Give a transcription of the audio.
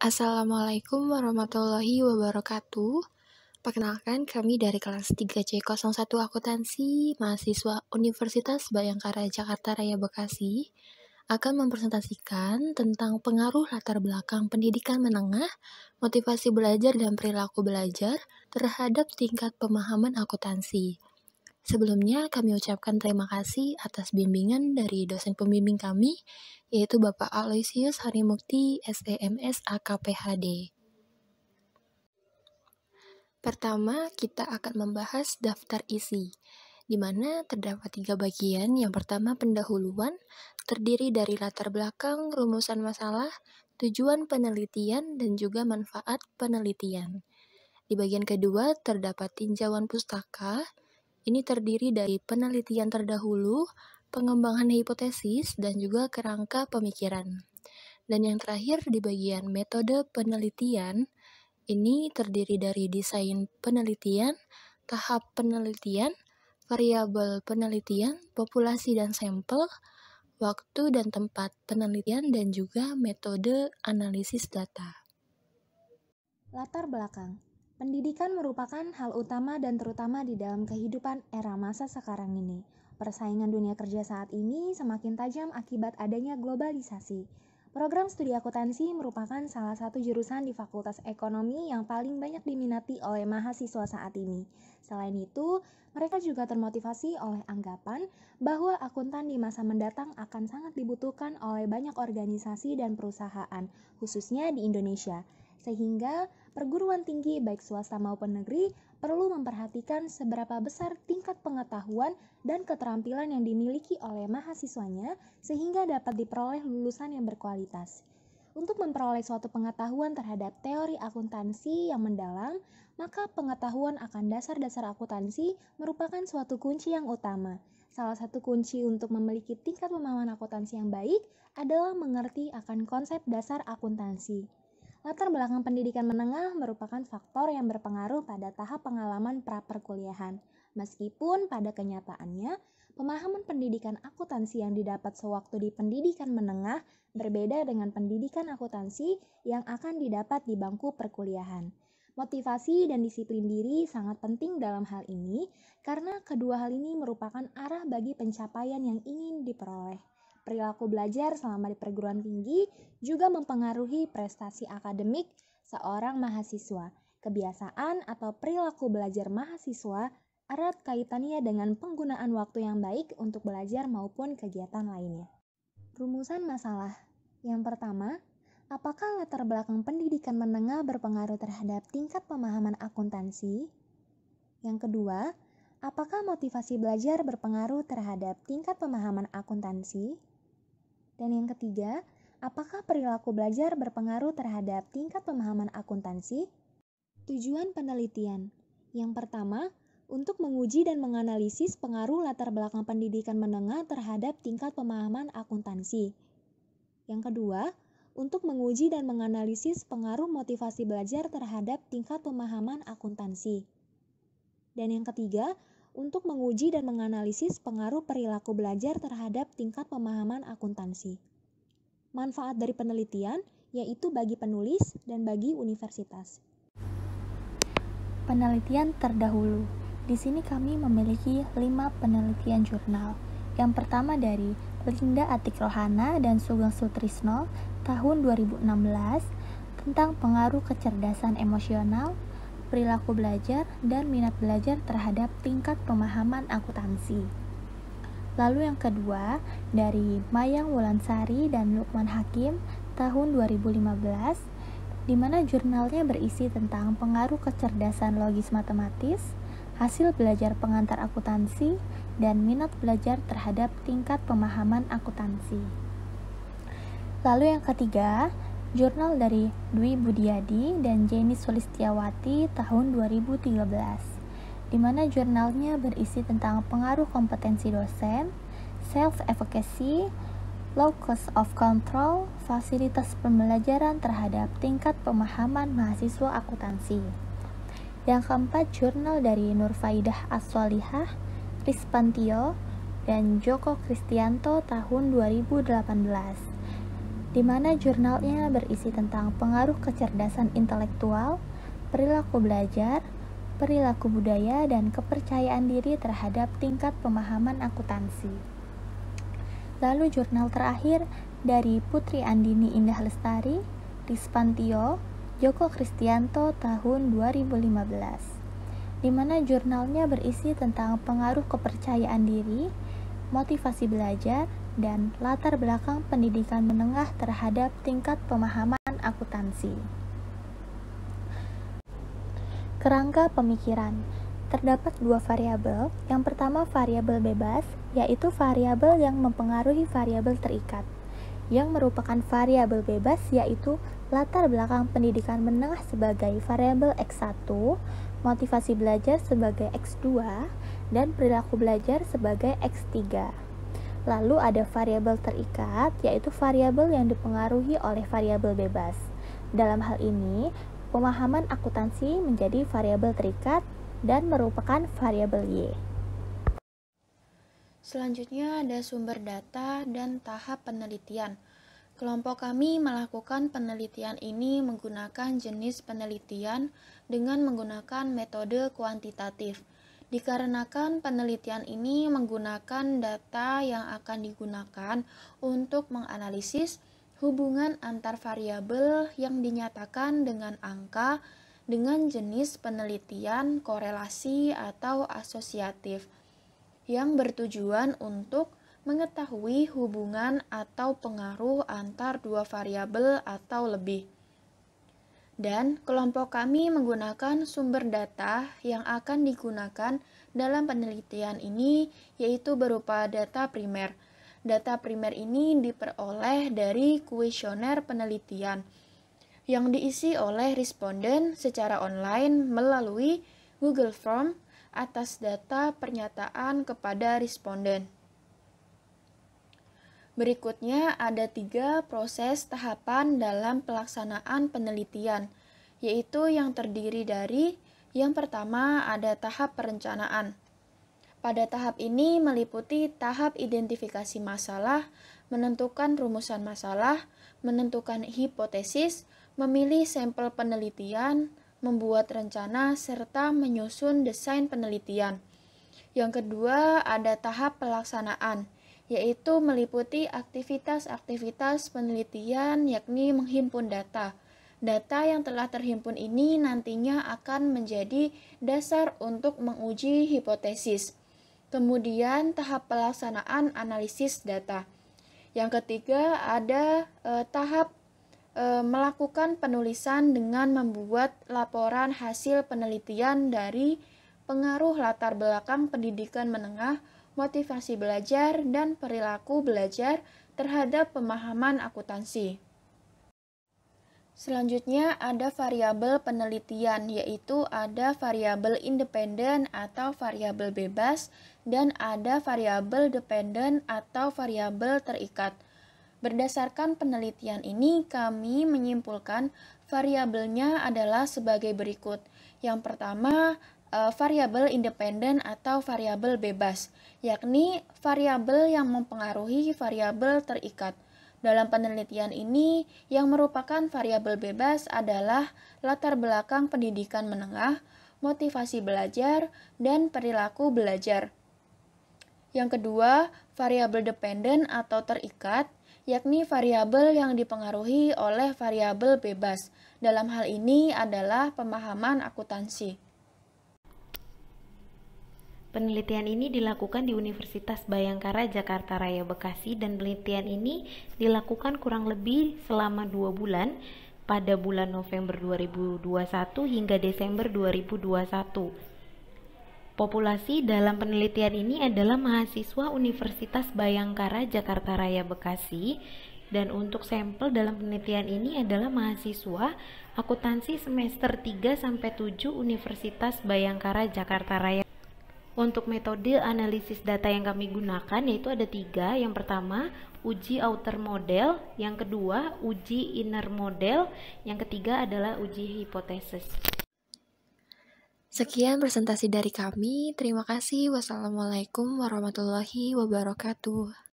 Assalamualaikum warahmatullahi wabarakatuh. Perkenalkan kami dari kelas 3C01 Akuntansi, mahasiswa Universitas Bayangkara Jakarta Raya Bekasi akan mempresentasikan tentang pengaruh latar belakang pendidikan menengah, motivasi belajar dan perilaku belajar terhadap tingkat pemahaman akuntansi. Sebelumnya kami ucapkan terima kasih atas bimbingan dari dosen pembimbing kami, yaitu Bapak Aloysius Harimukti, SEMS AKPHD. Pertama, kita akan membahas daftar isi, di mana terdapat tiga bagian. Yang pertama, pendahuluan, terdiri dari latar belakang, rumusan masalah, tujuan penelitian, dan juga manfaat penelitian. Di bagian kedua, terdapat tinjauan pustaka, ini terdiri dari penelitian terdahulu, pengembangan hipotesis, dan juga kerangka pemikiran. Dan yang terakhir di bagian metode penelitian, ini terdiri dari desain penelitian, tahap penelitian, variabel penelitian, populasi dan sampel, waktu dan tempat penelitian, dan juga metode analisis data. Latar belakang Pendidikan merupakan hal utama dan terutama di dalam kehidupan era masa sekarang ini. Persaingan dunia kerja saat ini semakin tajam akibat adanya globalisasi. Program studi akuntansi merupakan salah satu jurusan di Fakultas Ekonomi yang paling banyak diminati oleh mahasiswa saat ini. Selain itu, mereka juga termotivasi oleh anggapan bahwa akuntan di masa mendatang akan sangat dibutuhkan oleh banyak organisasi dan perusahaan, khususnya di Indonesia. Sehingga perguruan tinggi baik swasta maupun negeri perlu memperhatikan seberapa besar tingkat pengetahuan dan keterampilan yang dimiliki oleh mahasiswanya sehingga dapat diperoleh lulusan yang berkualitas. Untuk memperoleh suatu pengetahuan terhadap teori akuntansi yang mendalam, maka pengetahuan akan dasar-dasar akuntansi merupakan suatu kunci yang utama. Salah satu kunci untuk memiliki tingkat pemahaman akuntansi yang baik adalah mengerti akan konsep dasar akuntansi latar belakang pendidikan menengah merupakan faktor yang berpengaruh pada tahap pengalaman praperkuliahan. Meskipun pada kenyataannya, pemahaman pendidikan akuntansi yang didapat sewaktu di pendidikan menengah berbeda dengan pendidikan akuntansi yang akan didapat di bangku perkuliahan. Motivasi dan disiplin diri sangat penting dalam hal ini, karena kedua hal ini merupakan arah bagi pencapaian yang ingin diperoleh perilaku belajar selama di perguruan tinggi juga mempengaruhi prestasi akademik seorang mahasiswa. Kebiasaan atau perilaku belajar mahasiswa erat kaitannya dengan penggunaan waktu yang baik untuk belajar maupun kegiatan lainnya. Rumusan masalah yang pertama, apakah latar belakang pendidikan menengah berpengaruh terhadap tingkat pemahaman akuntansi? Yang kedua, apakah motivasi belajar berpengaruh terhadap tingkat pemahaman akuntansi? Dan yang ketiga, apakah perilaku belajar berpengaruh terhadap tingkat pemahaman akuntansi? Tujuan penelitian yang pertama, untuk menguji dan menganalisis pengaruh latar belakang pendidikan menengah terhadap tingkat pemahaman akuntansi. Yang kedua, untuk menguji dan menganalisis pengaruh motivasi belajar terhadap tingkat pemahaman akuntansi. Dan yang ketiga, untuk menguji dan menganalisis pengaruh perilaku belajar terhadap tingkat pemahaman akuntansi. Manfaat dari penelitian yaitu bagi penulis dan bagi universitas. Penelitian terdahulu. Di sini kami memiliki lima penelitian jurnal. Yang pertama dari Linda Atik Rohana dan Sugeng Sutrisno tahun 2016 tentang pengaruh kecerdasan emosional perilaku belajar, dan minat belajar terhadap tingkat pemahaman akuntansi. Lalu yang kedua, dari Mayang Wulansari dan Lukman Hakim tahun 2015, di mana jurnalnya berisi tentang pengaruh kecerdasan logis matematis, hasil belajar pengantar akuntansi, dan minat belajar terhadap tingkat pemahaman akuntansi. Lalu yang ketiga, Jurnal dari Dwi Budiadi dan Jenny Sulistiawati tahun 2013, di mana jurnalnya berisi tentang pengaruh kompetensi dosen, self-efficacy, locus of control, fasilitas pembelajaran terhadap tingkat pemahaman mahasiswa akuntansi. Yang keempat, jurnal dari Nurfaidah Aswalihah, Rispantio, dan Joko Kristianto tahun 2018 di mana jurnalnya berisi tentang pengaruh kecerdasan intelektual, perilaku belajar, perilaku budaya, dan kepercayaan diri terhadap tingkat pemahaman akuntansi. Lalu jurnal terakhir dari Putri Andini Indah Lestari, Rispantio, Joko Kristianto tahun 2015, di mana jurnalnya berisi tentang pengaruh kepercayaan diri, motivasi belajar, dan latar belakang pendidikan menengah terhadap tingkat pemahaman akuntansi. Kerangka pemikiran terdapat dua variabel. Yang pertama variabel bebas, yaitu variabel yang mempengaruhi variabel terikat. Yang merupakan variabel bebas yaitu latar belakang pendidikan menengah sebagai variabel X1, motivasi belajar sebagai X2, dan perilaku belajar sebagai X3. Lalu ada variabel terikat, yaitu variabel yang dipengaruhi oleh variabel bebas. Dalam hal ini, pemahaman akuntansi menjadi variabel terikat dan merupakan variabel Y. Selanjutnya ada sumber data dan tahap penelitian. Kelompok kami melakukan penelitian ini menggunakan jenis penelitian dengan menggunakan metode kuantitatif Dikarenakan penelitian ini menggunakan data yang akan digunakan untuk menganalisis hubungan antar variabel yang dinyatakan dengan angka dengan jenis penelitian korelasi atau asosiatif yang bertujuan untuk mengetahui hubungan atau pengaruh antar dua variabel atau lebih dan kelompok kami menggunakan sumber data yang akan digunakan dalam penelitian ini yaitu berupa data primer. Data primer ini diperoleh dari kuesioner penelitian yang diisi oleh responden secara online melalui Google Form atas data pernyataan kepada responden. Berikutnya ada tiga proses tahapan dalam pelaksanaan penelitian, yaitu yang terdiri dari yang pertama ada tahap perencanaan. Pada tahap ini meliputi tahap identifikasi masalah, menentukan rumusan masalah, menentukan hipotesis, memilih sampel penelitian, membuat rencana, serta menyusun desain penelitian. Yang kedua, ada tahap pelaksanaan yaitu meliputi aktivitas-aktivitas penelitian yakni menghimpun data. Data yang telah terhimpun ini nantinya akan menjadi dasar untuk menguji hipotesis. Kemudian tahap pelaksanaan analisis data. Yang ketiga ada e, tahap e, melakukan penulisan dengan membuat laporan hasil penelitian dari pengaruh latar belakang pendidikan menengah motivasi belajar, dan perilaku belajar terhadap pemahaman akuntansi. Selanjutnya ada variabel penelitian yaitu ada variabel independen atau variabel bebas dan ada variabel dependen atau variabel terikat. Berdasarkan penelitian ini kami menyimpulkan variabelnya adalah sebagai berikut. Yang pertama, uh, variabel independen atau variabel bebas, yakni variabel yang mempengaruhi variabel terikat. Dalam penelitian ini, yang merupakan variabel bebas adalah latar belakang pendidikan menengah, motivasi belajar, dan perilaku belajar. Yang kedua, variabel dependen atau terikat, yakni variabel yang dipengaruhi oleh variabel bebas. Dalam hal ini adalah pemahaman akuntansi. Penelitian ini dilakukan di Universitas Bayangkara Jakarta Raya Bekasi dan penelitian ini dilakukan kurang lebih selama dua bulan pada bulan November 2021 hingga Desember 2021. Populasi dalam penelitian ini adalah mahasiswa Universitas Bayangkara Jakarta Raya Bekasi dan untuk sampel dalam penelitian ini adalah mahasiswa akuntansi semester 3 sampai 7 Universitas Bayangkara Jakarta Raya. Untuk metode analisis data yang kami gunakan yaitu ada tiga. Yang pertama uji outer model, yang kedua uji inner model, yang ketiga adalah uji hipotesis. Sekian presentasi dari kami. Terima kasih. Wassalamualaikum warahmatullahi wabarakatuh.